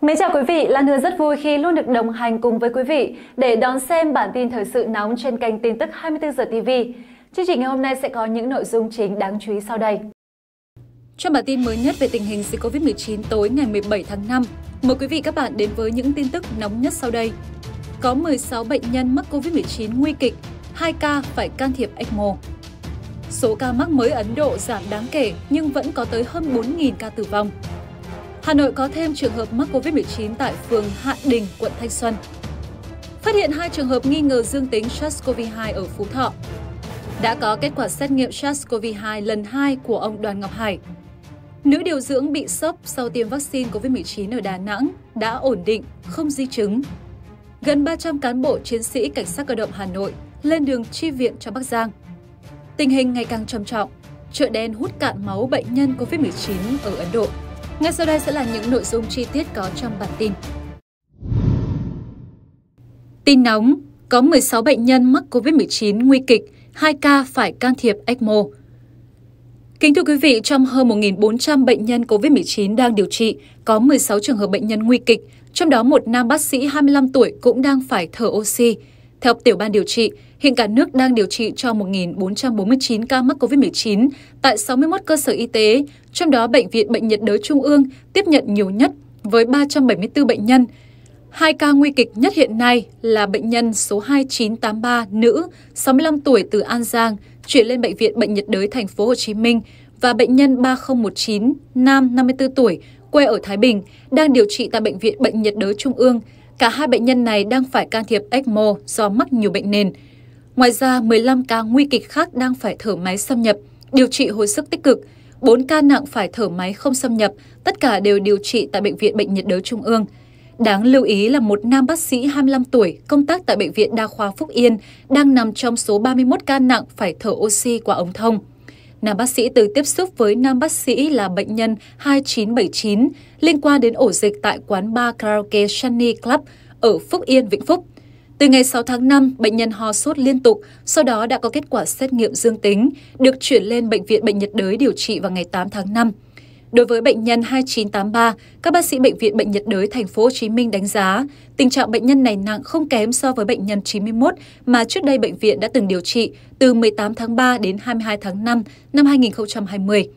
Mến chào quý vị, Lan Hương rất vui khi luôn được đồng hành cùng với quý vị để đón xem bản tin thời sự nóng trên kênh tin tức 24 giờ TV. Chương trình ngày hôm nay sẽ có những nội dung chính đáng chú ý sau đây. Trong bản tin mới nhất về tình hình dịch Covid-19 tối ngày 17 tháng 5, mời quý vị các bạn đến với những tin tức nóng nhất sau đây. Có 16 bệnh nhân mắc Covid-19 nguy kịch, 2 ca phải can thiệp ECMO. Số ca mắc mới Ấn Độ giảm đáng kể nhưng vẫn có tới hơn 4.000 ca tử vong. Hà Nội có thêm trường hợp mắc COVID-19 tại phường Hạ Đình, quận Thanh Xuân. Phát hiện hai trường hợp nghi ngờ dương tính SARS-CoV-2 ở Phú Thọ. Đã có kết quả xét nghiệm SARS-CoV-2 lần 2 của ông Đoàn Ngọc Hải. Nữ điều dưỡng bị sốc sau tiêm vaccine COVID-19 ở Đà Nẵng đã ổn định, không di chứng. Gần 300 cán bộ chiến sĩ cảnh sát cơ động Hà Nội lên đường chi viện cho Bắc Giang. Tình hình ngày càng trầm trọng, chợ đen hút cạn máu bệnh nhân COVID-19 ở Ấn Độ. Ngay sau đây sẽ là những nội dung chi tiết có trong bản tin. Tin nóng, có 16 bệnh nhân mắc COVID-19 nguy kịch, 2 ca phải can thiệp ECMO. Kính thưa quý vị, trong hơn 1.400 bệnh nhân COVID-19 đang điều trị, có 16 trường hợp bệnh nhân nguy kịch, trong đó một nam bác sĩ 25 tuổi cũng đang phải thở oxy. Theo tiểu ban điều trị, hiện cả nước đang điều trị cho 1.449 ca mắc COVID-19 tại 61 cơ sở y tế, trong đó Bệnh viện Bệnh nhiệt đới Trung ương tiếp nhận nhiều nhất với 374 bệnh nhân. Hai ca nguy kịch nhất hiện nay là bệnh nhân số 2983 nữ, 65 tuổi từ An Giang, chuyển lên bệnh viện Bệnh nhiệt đới thành phố Hồ Chí Minh và bệnh nhân 3019 nam 54 tuổi, quê ở Thái Bình, đang điều trị tại bệnh viện Bệnh nhiệt đới Trung ương Cả hai bệnh nhân này đang phải can thiệp ECMO do mắc nhiều bệnh nền. Ngoài ra, 15 ca nguy kịch khác đang phải thở máy xâm nhập, điều trị hồi sức tích cực, 4 ca nặng phải thở máy không xâm nhập, tất cả đều điều trị tại Bệnh viện Bệnh nhiệt đới Trung ương. Đáng lưu ý là một nam bác sĩ 25 tuổi công tác tại Bệnh viện Đa khoa Phúc Yên đang nằm trong số 31 ca nặng phải thở oxy qua ống thông. Nam bác sĩ từng tiếp xúc với nam bác sĩ là bệnh nhân 2979 liên quan đến ổ dịch tại quán bar karaoke Sunny Club ở Phúc Yên, Vĩnh Phúc. Từ ngày 6 tháng 5, bệnh nhân ho sốt liên tục, sau đó đã có kết quả xét nghiệm dương tính, được chuyển lên Bệnh viện Bệnh nhiệt đới điều trị vào ngày 8 tháng 5. Đối với bệnh nhân 2983, các bác sĩ bệnh viện Bệnh nhiệt đới thành phố Hồ Chí Minh đánh giá, tình trạng bệnh nhân này nặng không kém so với bệnh nhân 91 mà trước đây bệnh viện đã từng điều trị từ 18 tháng 3 đến 22 tháng 5 năm 2020.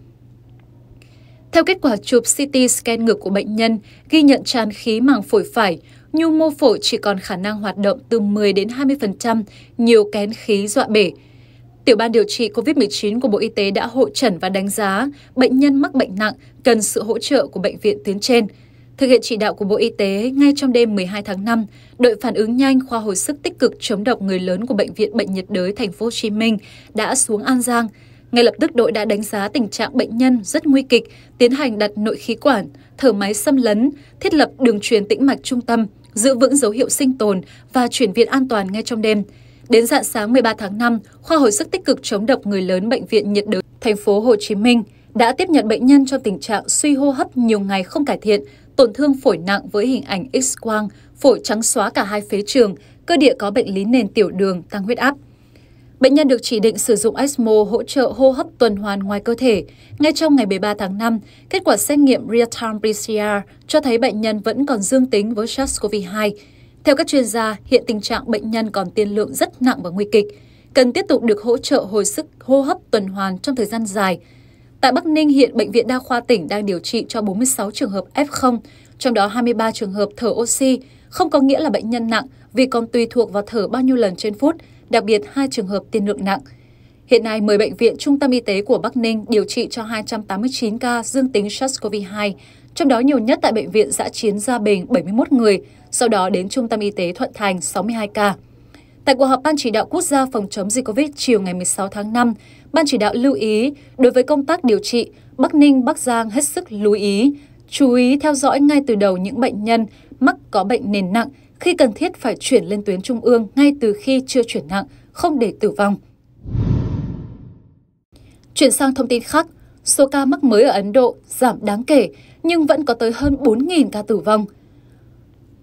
Theo kết quả chụp CT scan ngực của bệnh nhân, ghi nhận tràn khí màng phổi phải, nhu mô phổi chỉ còn khả năng hoạt động từ 10 đến 20%, nhiều kén khí dọa bể. Tiểu ban điều trị COVID-19 của Bộ Y tế đã hội trần và đánh giá bệnh nhân mắc bệnh nặng cần sự hỗ trợ của bệnh viện tuyến trên. Thực hiện chỉ đạo của Bộ Y tế, ngay trong đêm 12 tháng 5, đội phản ứng nhanh khoa hồi sức tích cực chống độc người lớn của bệnh viện bệnh nhiệt đới thành phố Hồ Chí Minh đã xuống An Giang. Ngay lập tức đội đã đánh giá tình trạng bệnh nhân rất nguy kịch, tiến hành đặt nội khí quản, thở máy xâm lấn, thiết lập đường truyền tĩnh mạch trung tâm, giữ vững dấu hiệu sinh tồn và chuyển viện an toàn ngay trong đêm. Đến dạng sáng 13 tháng 5, khoa hồi sức tích cực chống độc người lớn bệnh viện nhiệt đới thành phố Hồ Chí Minh đã tiếp nhận bệnh nhân trong tình trạng suy hô hấp nhiều ngày không cải thiện, tổn thương phổi nặng với hình ảnh X-quang, phổi trắng xóa cả hai phế trường, cơ địa có bệnh lý nền tiểu đường, tăng huyết áp. Bệnh nhân được chỉ định sử dụng ECMO hỗ trợ hô hấp tuần hoàn ngoài cơ thể. Ngay trong ngày 13 tháng 5, kết quả xét nghiệm real-time PCR cho thấy bệnh nhân vẫn còn dương tính với SARS-CoV-2 theo các chuyên gia, hiện tình trạng bệnh nhân còn tiên lượng rất nặng và nguy kịch, cần tiếp tục được hỗ trợ hồi sức hô hấp tuần hoàn trong thời gian dài. Tại Bắc Ninh, hiện Bệnh viện Đa khoa tỉnh đang điều trị cho 46 trường hợp F0, trong đó 23 trường hợp thở oxy, không có nghĩa là bệnh nhân nặng vì còn tùy thuộc vào thở bao nhiêu lần trên phút, đặc biệt hai trường hợp tiên lượng nặng – Hiện nay, 10 bệnh viện trung tâm y tế của Bắc Ninh điều trị cho 289 ca dương tính SARS-CoV-2, trong đó nhiều nhất tại Bệnh viện Giã Chiến Gia Bình 71 người, sau đó đến Trung tâm Y tế Thuận Thành 62 ca. Tại cuộc họp Ban chỉ đạo quốc gia phòng chống dịch COVID chiều ngày 16 tháng 5, Ban chỉ đạo lưu ý đối với công tác điều trị, Bắc Ninh, Bắc Giang hết sức lưu ý, chú ý theo dõi ngay từ đầu những bệnh nhân mắc có bệnh nền nặng khi cần thiết phải chuyển lên tuyến trung ương ngay từ khi chưa chuyển nặng, không để tử vong. Chuyển sang thông tin khác, số ca mắc mới ở Ấn Độ giảm đáng kể nhưng vẫn có tới hơn 4.000 ca tử vong.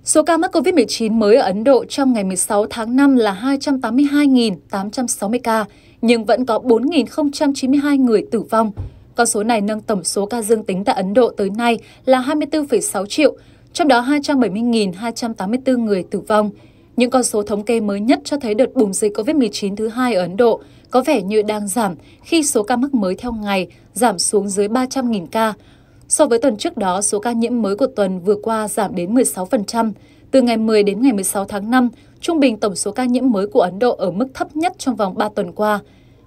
Số ca mắc COVID-19 mới ở Ấn Độ trong ngày 16 tháng 5 là 282.860 ca, nhưng vẫn có 4.092 người tử vong. Con số này nâng tổng số ca dương tính tại Ấn Độ tới nay là 24,6 triệu, trong đó 270.284 người tử vong. Những con số thống kê mới nhất cho thấy đợt bùng dịch COVID-19 thứ hai ở Ấn Độ có vẻ như đang giảm khi số ca mắc mới theo ngày giảm xuống dưới 300.000 ca. So với tuần trước đó, số ca nhiễm mới của tuần vừa qua giảm đến 16%. Từ ngày 10 đến ngày 16 tháng 5, trung bình tổng số ca nhiễm mới của Ấn Độ ở mức thấp nhất trong vòng 3 tuần qua.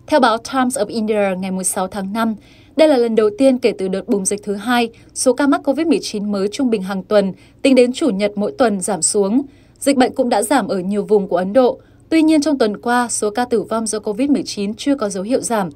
Theo báo Times of India ngày 16 tháng 5, đây là lần đầu tiên kể từ đợt bùng dịch thứ hai, số ca mắc COVID-19 mới trung bình hàng tuần tính đến chủ nhật mỗi tuần giảm xuống. Dịch bệnh cũng đã giảm ở nhiều vùng của Ấn Độ. Tuy nhiên, trong tuần qua, số ca tử vong do COVID-19 chưa có dấu hiệu giảm.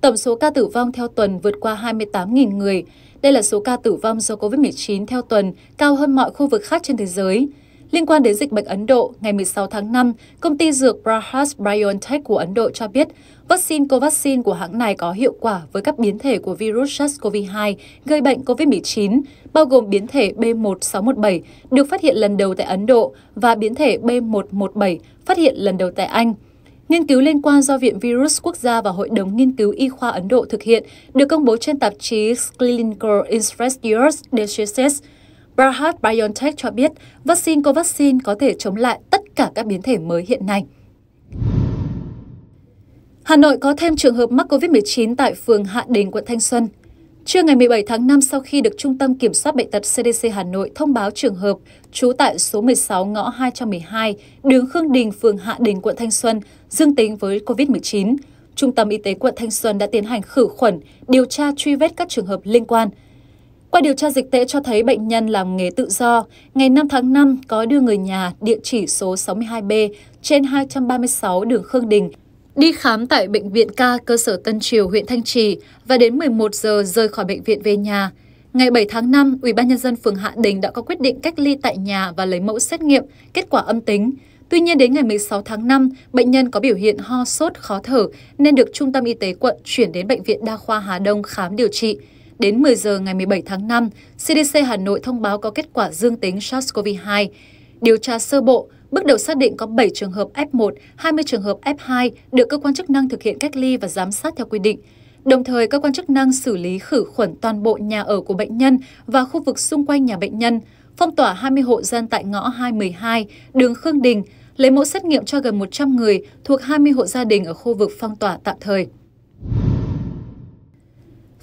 Tổng số ca tử vong theo tuần vượt qua 28.000 người. Đây là số ca tử vong do COVID-19 theo tuần cao hơn mọi khu vực khác trên thế giới. Liên quan đến dịch bệnh Ấn Độ, ngày 16 tháng 5, công ty dược Prahas BioNTech của Ấn Độ cho biết Vaccine Covaxin của hãng này có hiệu quả với các biến thể của virus SARS-CoV-2 gây bệnh COVID-19, bao gồm biến thể B1617 được phát hiện lần đầu tại Ấn Độ và biến thể B117 phát hiện lần đầu tại Anh. Nghiên cứu liên quan do Viện Virus Quốc gia và Hội đồng Nghiên cứu Y khoa Ấn Độ thực hiện được công bố trên tạp chí Clinical Infectious Diseases. Bharat BioNTech cho biết vaccine Covaxin có thể chống lại tất cả các biến thể mới hiện nay. Hà Nội có thêm trường hợp mắc COVID-19 tại phường Hạ Đình, quận Thanh Xuân. Trưa ngày 17 tháng 5 sau khi được Trung tâm Kiểm soát Bệnh tật CDC Hà Nội thông báo trường hợp trú tại số 16 ngõ 212, đường Khương Đình, phường Hạ Đình, quận Thanh Xuân, dương tính với COVID-19, Trung tâm Y tế quận Thanh Xuân đã tiến hành khử khuẩn, điều tra truy vết các trường hợp liên quan. Qua điều tra dịch tễ cho thấy bệnh nhân làm nghề tự do, ngày 5 tháng 5 có đưa người nhà địa chỉ số 62B trên 236 đường Khương Đình, đi khám tại Bệnh viện ca cơ sở Tân Triều, huyện Thanh Trì và đến 11 giờ rời khỏi bệnh viện về nhà. Ngày 7 tháng 5, Ủy ban nhân dân phường Hạ Đình đã có quyết định cách ly tại nhà và lấy mẫu xét nghiệm, kết quả âm tính. Tuy nhiên đến ngày 16 tháng 5, bệnh nhân có biểu hiện ho sốt, khó thở nên được Trung tâm Y tế quận chuyển đến Bệnh viện Đa khoa Hà Đông khám điều trị. Đến 10 giờ ngày 17 tháng 5, CDC Hà Nội thông báo có kết quả dương tính SARS-CoV-2. Điều tra sơ bộ, Bước đầu xác định có 7 trường hợp F1, 20 trường hợp F2 được cơ quan chức năng thực hiện cách ly và giám sát theo quy định. Đồng thời, cơ quan chức năng xử lý khử khuẩn toàn bộ nhà ở của bệnh nhân và khu vực xung quanh nhà bệnh nhân, phong tỏa 20 hộ dân tại ngõ 212, đường Khương Đình, lấy mẫu xét nghiệm cho gần 100 người thuộc 20 hộ gia đình ở khu vực phong tỏa tạm thời.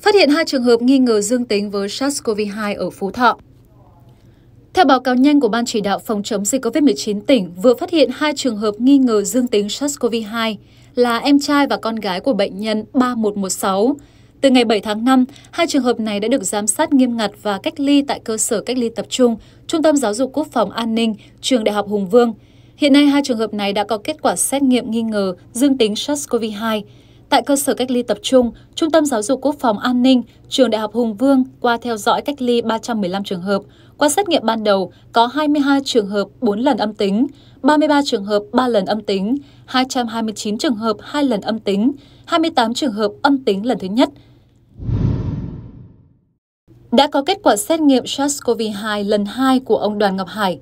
Phát hiện hai trường hợp nghi ngờ dương tính với SARS-CoV-2 ở Phú Thọ. Theo báo cáo nhanh của Ban chỉ đạo phòng chống dịch COVID-19 tỉnh vừa phát hiện hai trường hợp nghi ngờ dương tính SARS-CoV-2 là em trai và con gái của bệnh nhân 3116. Từ ngày 7 tháng 5, hai trường hợp này đã được giám sát nghiêm ngặt và cách ly tại cơ sở cách ly tập trung, Trung tâm Giáo dục Quốc phòng An ninh, Trường Đại học Hùng Vương. Hiện nay, hai trường hợp này đã có kết quả xét nghiệm nghi ngờ dương tính SARS-CoV-2. Tại cơ sở cách ly tập trung, Trung tâm Giáo dục Quốc phòng An ninh, Trường Đại học Hùng Vương qua theo dõi cách ly 315 trường hợp, qua xét nghiệm ban đầu, có 22 trường hợp 4 lần âm tính, 33 trường hợp 3 lần âm tính, 229 trường hợp 2 lần âm tính, 28 trường hợp âm tính lần thứ nhất. Đã có kết quả xét nghiệm SARS-CoV-2 lần 2 của ông Đoàn Ngọc Hải.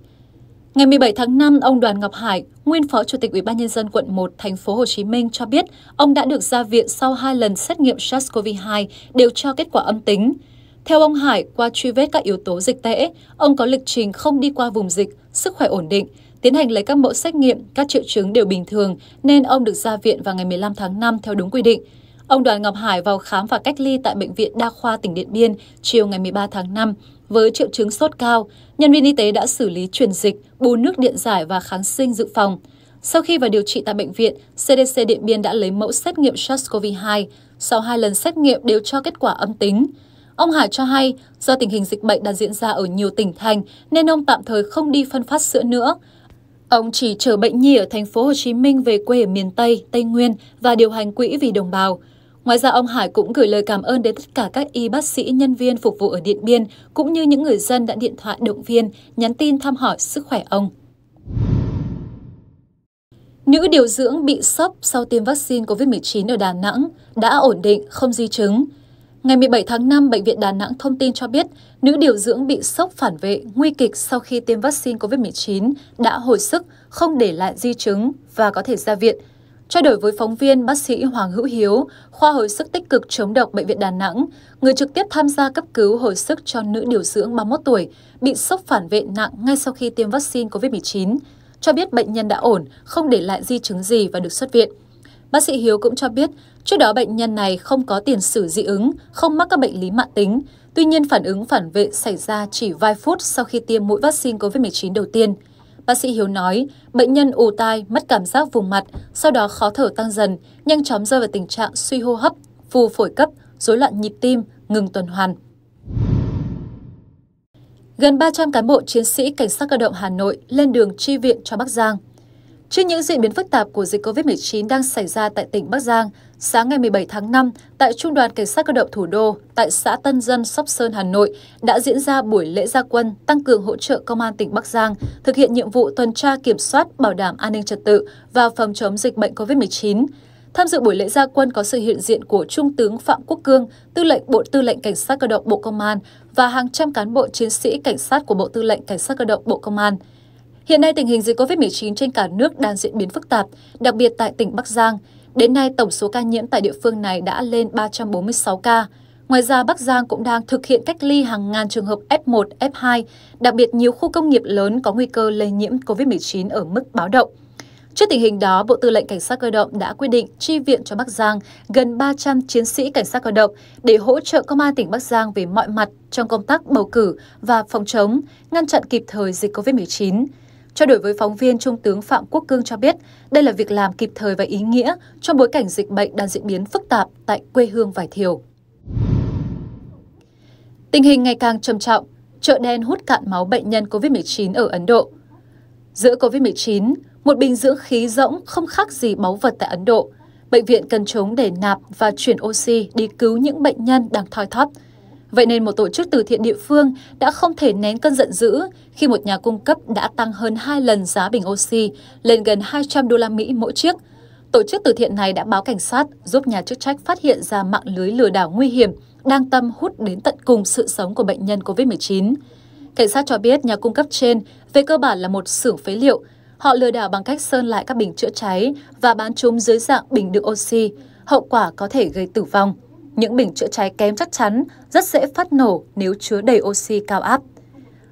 Ngày 17 tháng 5, ông Đoàn Ngọc Hải, nguyên Phó Chủ tịch Ủy ban nhân dân quận 1 thành phố Hồ Chí Minh cho biết, ông đã được ra viện sau hai lần xét nghiệm SARS-CoV-2 đều cho kết quả âm tính. Theo ông Hải, qua truy vết các yếu tố dịch tễ, ông có lịch trình không đi qua vùng dịch, sức khỏe ổn định, tiến hành lấy các mẫu xét nghiệm, các triệu chứng đều bình thường nên ông được ra viện vào ngày 15 tháng 5 theo đúng quy định. Ông Đoàn Ngọc Hải vào khám và cách ly tại Bệnh viện Đa khoa tỉnh Điện Biên chiều ngày 13 tháng 5 với triệu chứng sốt cao. Nhân viên y tế đã xử lý truyền dịch, bù nước điện giải và kháng sinh dự phòng. Sau khi vào điều trị tại bệnh viện, CDC Điện Biên đã lấy mẫu xét nghiệm SARS-CoV-2. Sau hai lần xét nghiệm đều cho kết quả âm tính. Ông Hải cho hay, do tình hình dịch bệnh đang diễn ra ở nhiều tỉnh thành nên ông tạm thời không đi phân phát sữa nữa. Ông chỉ chờ bệnh nhi ở thành phố Hồ Chí Minh về quê ở miền Tây, Tây Nguyên và điều hành quỹ vì đồng bào. Ngoài ra, ông Hải cũng gửi lời cảm ơn đến tất cả các y bác sĩ, nhân viên phục vụ ở Điện Biên, cũng như những người dân đã điện thoại động viên, nhắn tin thăm hỏi sức khỏe ông. Nữ điều dưỡng bị sốc sau tiêm vaccine COVID-19 ở Đà Nẵng đã ổn định, không di chứng. Ngày 17 tháng 5, Bệnh viện Đà Nẵng thông tin cho biết, nữ điều dưỡng bị sốc phản vệ nguy kịch sau khi tiêm vaccine COVID-19 đã hồi sức, không để lại di chứng và có thể ra viện. Trao đổi với phóng viên bác sĩ Hoàng Hữu Hiếu, khoa hồi sức tích cực chống độc Bệnh viện Đà Nẵng, người trực tiếp tham gia cấp cứu hồi sức cho nữ điều dưỡng 31 tuổi, bị sốc phản vệ nặng ngay sau khi tiêm vaccine COVID-19, cho biết bệnh nhân đã ổn, không để lại di chứng gì và được xuất viện. Bác sĩ Hiếu cũng cho biết Trước đó bệnh nhân này không có tiền sử dị ứng, không mắc các bệnh lý mạng tính. Tuy nhiên phản ứng phản vệ xảy ra chỉ vài phút sau khi tiêm mũi vaccine COVID-19 đầu tiên. Bác sĩ Hiếu nói, bệnh nhân ù tai, mất cảm giác vùng mặt, sau đó khó thở tăng dần, nhanh chóng rơi vào tình trạng suy hô hấp, phù phổi cấp, rối loạn nhịp tim, ngừng tuần hoàn. Gần 300 cán bộ chiến sĩ cảnh sát cơ động Hà Nội lên đường tri viện cho Bắc Giang. Trước những diễn biến phức tạp của dịch COVID-19 đang xảy ra tại tỉnh Bắc Giang, sáng ngày 17 tháng 5, tại Trung đoàn Cảnh sát cơ động thủ đô tại xã Tân Dân, Sóc Sơn, Hà Nội đã diễn ra buổi lễ gia quân tăng cường hỗ trợ Công an tỉnh Bắc Giang thực hiện nhiệm vụ tuần tra kiểm soát bảo đảm an ninh trật tự và phòng chống dịch bệnh COVID-19. Tham dự buổi lễ gia quân có sự hiện diện của Trung tướng Phạm Quốc Cương, Tư lệnh Bộ Tư lệnh Cảnh sát cơ động Bộ Công an và hàng trăm cán bộ chiến sĩ cảnh sát của Bộ Tư lệnh Cảnh sát cơ động Bộ Công an. Hiện nay tình hình dịch COVID-19 trên cả nước đang diễn biến phức tạp, đặc biệt tại tỉnh Bắc Giang. Đến nay, tổng số ca nhiễm tại địa phương này đã lên 346 ca. Ngoài ra, Bắc Giang cũng đang thực hiện cách ly hàng ngàn trường hợp F1, F2, đặc biệt nhiều khu công nghiệp lớn có nguy cơ lây nhiễm COVID-19 ở mức báo động. Trước tình hình đó, Bộ Tư lệnh Cảnh sát cơ động đã quyết định chi viện cho Bắc Giang gần 300 chiến sĩ cảnh sát cơ động để hỗ trợ công an tỉnh Bắc Giang về mọi mặt trong công tác bầu cử và phòng chống, ngăn chặn kịp thời dịch COVID-19. Trao đổi với phóng viên, Trung tướng Phạm Quốc Cương cho biết đây là việc làm kịp thời và ý nghĩa trong bối cảnh dịch bệnh đang diễn biến phức tạp tại quê hương vải thiều. Tình hình ngày càng trầm trọng, chợ đen hút cạn máu bệnh nhân COVID-19 ở Ấn Độ. Giữa COVID-19, một bình dưỡng khí rỗng không khác gì báu vật tại Ấn Độ. Bệnh viện cần chống để nạp và chuyển oxy đi cứu những bệnh nhân đang thoi thóp. Vậy nên một tổ chức từ thiện địa phương đã không thể nén cơn giận dữ khi một nhà cung cấp đã tăng hơn 2 lần giá bình oxy lên gần 200 đô la Mỹ mỗi chiếc. Tổ chức từ thiện này đã báo cảnh sát giúp nhà chức trách phát hiện ra mạng lưới lừa đảo nguy hiểm đang tâm hút đến tận cùng sự sống của bệnh nhân COVID-19. Cảnh sát cho biết nhà cung cấp trên về cơ bản là một xưởng phế liệu. Họ lừa đảo bằng cách sơn lại các bình chữa cháy và bán chúng dưới dạng bình đựng oxy, hậu quả có thể gây tử vong. Những bình chữa cháy kém chắc chắn rất dễ phát nổ nếu chứa đầy oxy cao áp.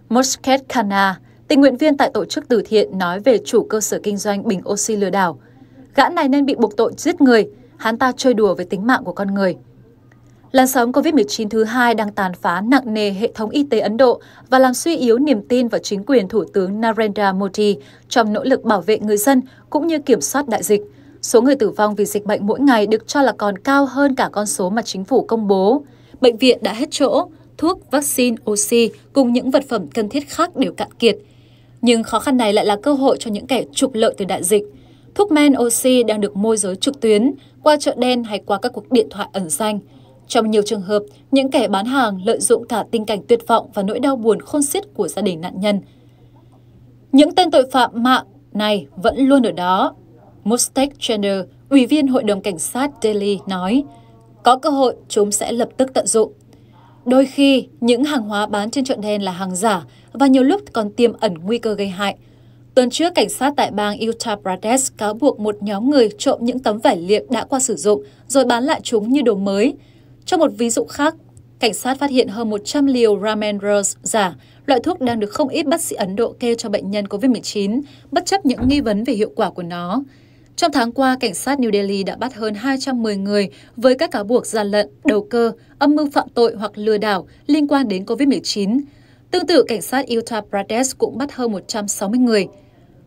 Mosket Khanna, tình nguyện viên tại tổ chức từ thiện nói về chủ cơ sở kinh doanh bình oxy lừa đảo. Gã này nên bị buộc tội giết người, hắn ta chơi đùa với tính mạng của con người. Làn sóng COVID-19 thứ hai đang tàn phá nặng nề hệ thống y tế Ấn Độ và làm suy yếu niềm tin vào chính quyền Thủ tướng Narendra Modi trong nỗ lực bảo vệ người dân cũng như kiểm soát đại dịch – Số người tử vong vì dịch bệnh mỗi ngày được cho là còn cao hơn cả con số mà chính phủ công bố. Bệnh viện đã hết chỗ, thuốc, vaccine, oxy cùng những vật phẩm cần thiết khác đều cạn kiệt. Nhưng khó khăn này lại là cơ hội cho những kẻ trục lợi từ đại dịch. Thuốc men oxy đang được môi giới trực tuyến, qua chợ đen hay qua các cuộc điện thoại ẩn danh. Trong nhiều trường hợp, những kẻ bán hàng lợi dụng cả tình cảnh tuyệt vọng và nỗi đau buồn khôn xiết của gia đình nạn nhân. Những tên tội phạm mạng này vẫn luôn ở đó, Mustek Chandler, Ủy viên Hội đồng Cảnh sát Delhi nói, có cơ hội chúng sẽ lập tức tận dụng. Đôi khi, những hàng hóa bán trên chợ đen là hàng giả và nhiều lúc còn tiềm ẩn nguy cơ gây hại. Tuần trước, cảnh sát tại bang Uttar Pradesh cáo buộc một nhóm người trộm những tấm vải liệm đã qua sử dụng rồi bán lại chúng như đồ mới. Trong một ví dụ khác, cảnh sát phát hiện hơn 100 liều ramen rolls giả, loại thuốc đang được không ít bác sĩ Ấn Độ kê cho bệnh nhân COVID-19, bất chấp những nghi vấn về hiệu quả của nó. Trong tháng qua, cảnh sát New Delhi đã bắt hơn 210 người với các cáo buộc gian lận, đầu cơ, âm mưu phạm tội hoặc lừa đảo liên quan đến COVID-19. Tương tự, cảnh sát Uttar Pradesh cũng bắt hơn 160 người.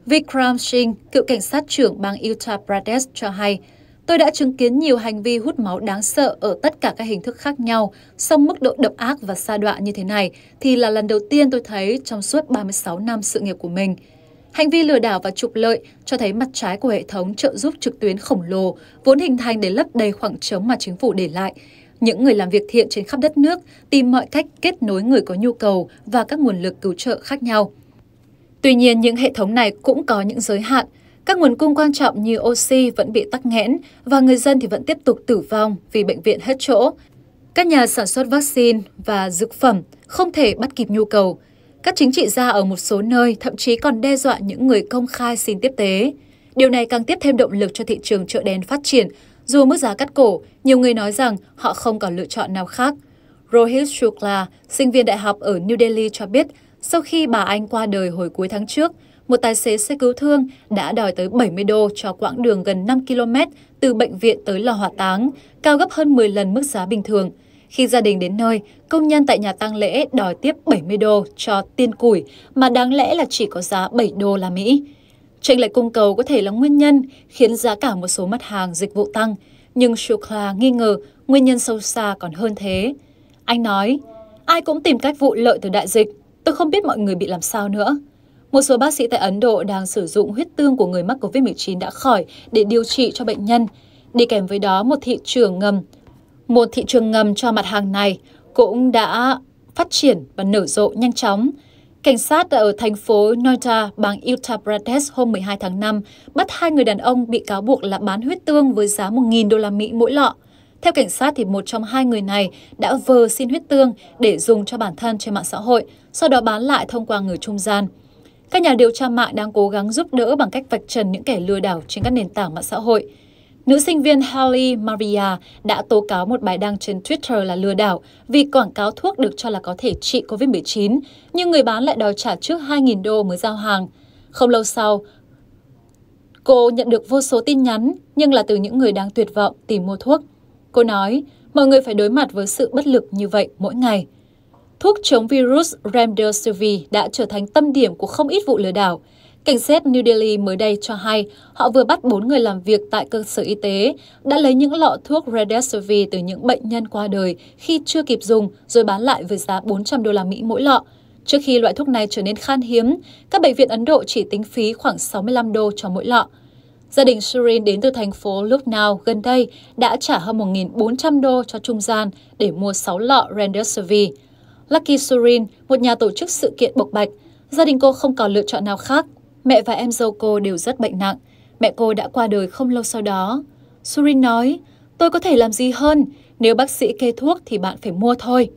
Vikram Singh, cựu cảnh sát trưởng bang Uttar Pradesh cho hay, Tôi đã chứng kiến nhiều hành vi hút máu đáng sợ ở tất cả các hình thức khác nhau, song mức độ độc ác và xa đoạn như thế này thì là lần đầu tiên tôi thấy trong suốt 36 năm sự nghiệp của mình – Hành vi lừa đảo và trục lợi cho thấy mặt trái của hệ thống trợ giúp trực tuyến khổng lồ vốn hình thành để lấp đầy khoảng trống mà chính phủ để lại. Những người làm việc thiện trên khắp đất nước tìm mọi cách kết nối người có nhu cầu và các nguồn lực cứu trợ khác nhau. Tuy nhiên, những hệ thống này cũng có những giới hạn. Các nguồn cung quan trọng như oxy vẫn bị tắc nghẽn và người dân thì vẫn tiếp tục tử vong vì bệnh viện hết chỗ. Các nhà sản xuất vaccine và dược phẩm không thể bắt kịp nhu cầu, các chính trị gia ở một số nơi thậm chí còn đe dọa những người công khai xin tiếp tế. Điều này càng tiếp thêm động lực cho thị trường chợ đen phát triển. Dù mức giá cắt cổ, nhiều người nói rằng họ không còn lựa chọn nào khác. Rohit Shukla, sinh viên đại học ở New Delhi cho biết, sau khi bà anh qua đời hồi cuối tháng trước, một tài xế xe cứu thương đã đòi tới 70 đô cho quãng đường gần 5 km từ bệnh viện tới lò hỏa táng, cao gấp hơn 10 lần mức giá bình thường – khi gia đình đến nơi, công nhân tại nhà tang lễ đòi tiếp 70 đô cho tiên củi mà đáng lẽ là chỉ có giá 7 đô la Mỹ. Chênh lệch cung cầu có thể là nguyên nhân khiến giá cả một số mặt hàng dịch vụ tăng, nhưng Shukla nghi ngờ nguyên nhân sâu xa còn hơn thế. Anh nói, ai cũng tìm cách vụ lợi từ đại dịch, tôi không biết mọi người bị làm sao nữa. Một số bác sĩ tại Ấn Độ đang sử dụng huyết tương của người mắc COVID-19 đã khỏi để điều trị cho bệnh nhân, đi kèm với đó một thị trường ngầm một thị trường ngầm cho mặt hàng này cũng đã phát triển và nở rộ nhanh chóng. Cảnh sát ở thành phố Noida, bang Uttar Pradesh hôm 12 tháng 5 bắt hai người đàn ông bị cáo buộc là bán huyết tương với giá 1.000 đô la Mỹ mỗi lọ. Theo cảnh sát, thì một trong hai người này đã vờ xin huyết tương để dùng cho bản thân trên mạng xã hội, sau đó bán lại thông qua người trung gian. Các nhà điều tra mạng đang cố gắng giúp đỡ bằng cách vạch trần những kẻ lừa đảo trên các nền tảng mạng xã hội. Nữ sinh viên Holly Maria đã tố cáo một bài đăng trên Twitter là lừa đảo vì quảng cáo thuốc được cho là có thể trị COVID-19, nhưng người bán lại đòi trả trước 2.000 đô mới giao hàng. Không lâu sau, cô nhận được vô số tin nhắn, nhưng là từ những người đang tuyệt vọng tìm mua thuốc. Cô nói, mọi người phải đối mặt với sự bất lực như vậy mỗi ngày. Thuốc chống virus Remdesivir đã trở thành tâm điểm của không ít vụ lừa đảo. Cảnh sát New Delhi mới đây cho hay họ vừa bắt 4 người làm việc tại cơ sở y tế, đã lấy những lọ thuốc Redesivir từ những bệnh nhân qua đời khi chưa kịp dùng rồi bán lại với giá 400 đô la Mỹ mỗi lọ. Trước khi loại thuốc này trở nên khan hiếm, các bệnh viện Ấn Độ chỉ tính phí khoảng 65 đô cho mỗi lọ. Gia đình Surin đến từ thành phố Lucknow gần đây đã trả hơn 1.400 đô cho trung gian để mua 6 lọ Remdesivir. Lucky Surin, một nhà tổ chức sự kiện bộc bạch, gia đình cô không còn lựa chọn nào khác mẹ và em dâu cô đều rất bệnh nặng. Mẹ cô đã qua đời không lâu sau đó. Surin nói, tôi có thể làm gì hơn? Nếu bác sĩ kê thuốc thì bạn phải mua thôi.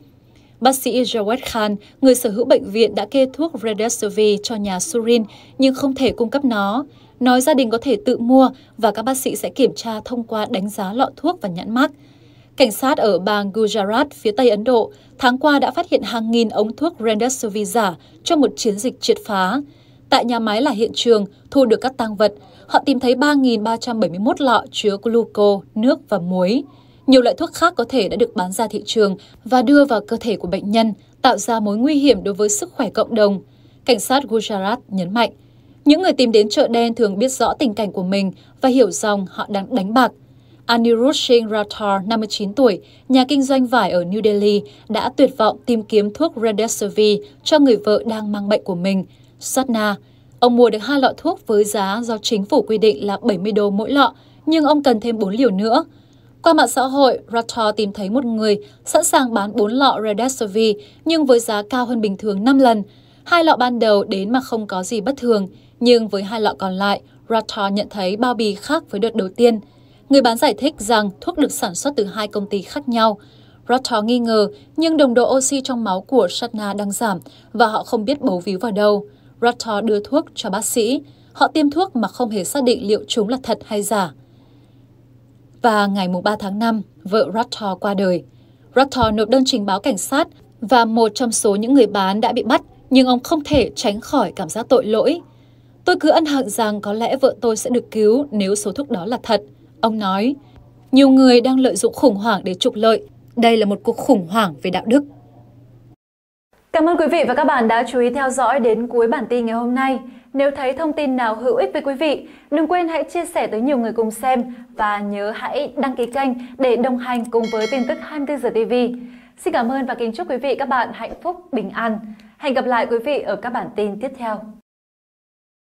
Bác sĩ Jawed Khan, người sở hữu bệnh viện đã kê thuốc Redesovy cho nhà Surin nhưng không thể cung cấp nó. Nói gia đình có thể tự mua và các bác sĩ sẽ kiểm tra thông qua đánh giá lọ thuốc và nhãn mác. Cảnh sát ở bang Gujarat, phía Tây Ấn Độ, tháng qua đã phát hiện hàng nghìn ống thuốc Rendesovy giả trong một chiến dịch triệt phá. Tại nhà máy là hiện trường, thu được các tang vật, họ tìm thấy 3.371 lọ chứa gluco, nước và muối. Nhiều loại thuốc khác có thể đã được bán ra thị trường và đưa vào cơ thể của bệnh nhân, tạo ra mối nguy hiểm đối với sức khỏe cộng đồng. Cảnh sát Gujarat nhấn mạnh, những người tìm đến chợ đen thường biết rõ tình cảnh của mình và hiểu rằng họ đang đánh bạc. Anirudh Singh Rathore, 59 tuổi, nhà kinh doanh vải ở New Delhi, đã tuyệt vọng tìm kiếm thuốc Remdesivir cho người vợ đang mang bệnh của mình. Sotna. Ông mua được hai lọ thuốc với giá do chính phủ quy định là 70 đô mỗi lọ, nhưng ông cần thêm 4 liều nữa. Qua mạng xã hội, Rator tìm thấy một người sẵn sàng bán 4 lọ Redesovy nhưng với giá cao hơn bình thường 5 lần. Hai lọ ban đầu đến mà không có gì bất thường, nhưng với hai lọ còn lại, Rator nhận thấy bao bì khác với đợt đầu tiên. Người bán giải thích rằng thuốc được sản xuất từ hai công ty khác nhau. Rator nghi ngờ nhưng đồng độ oxy trong máu của Shatna đang giảm và họ không biết bấu víu vào đâu. Rotor đưa thuốc cho bác sĩ. Họ tiêm thuốc mà không hề xác định liệu chúng là thật hay giả. Và ngày 3 tháng 5, vợ Rotor qua đời. Rotor nộp đơn trình báo cảnh sát và một trong số những người bán đã bị bắt, nhưng ông không thể tránh khỏi cảm giác tội lỗi. Tôi cứ ân hận rằng có lẽ vợ tôi sẽ được cứu nếu số thuốc đó là thật. Ông nói, nhiều người đang lợi dụng khủng hoảng để trục lợi. Đây là một cuộc khủng hoảng về đạo đức. Cảm ơn quý vị và các bạn đã chú ý theo dõi đến cuối bản tin ngày hôm nay. Nếu thấy thông tin nào hữu ích với quý vị, đừng quên hãy chia sẻ tới nhiều người cùng xem và nhớ hãy đăng ký kênh để đồng hành cùng với tin tức 24 giờ TV. Xin cảm ơn và kính chúc quý vị các bạn hạnh phúc, bình an. Hẹn gặp lại quý vị ở các bản tin tiếp theo.